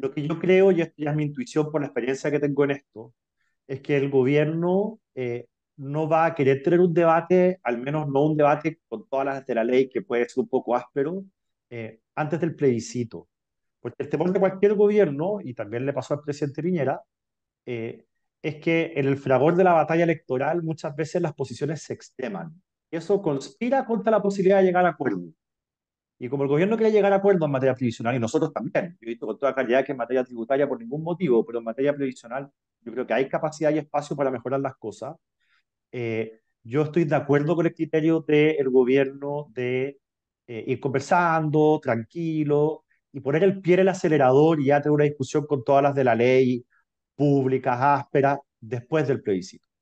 Lo que yo creo, y esto ya es mi intuición por la experiencia que tengo en esto, es que el gobierno eh, no va a querer tener un debate, al menos no un debate con todas las de la ley, que puede ser un poco áspero, eh, antes del plebiscito. Porque el temor de cualquier gobierno, y también le pasó al presidente Piñera, eh, es que en el fragor de la batalla electoral muchas veces las posiciones se extreman. Y eso conspira contra la posibilidad de llegar a acuerdo. Y como el gobierno quiere llegar a acuerdos en materia previsional, y nosotros también, yo he visto con toda claridad que en materia tributaria por ningún motivo, pero en materia previsional yo creo que hay capacidad y espacio para mejorar las cosas. Eh, yo estoy de acuerdo con el criterio del gobierno de eh, ir conversando, tranquilo, y poner el pie en el acelerador y ya tener una discusión con todas las de la ley, públicas, ásperas, después del plebiscito.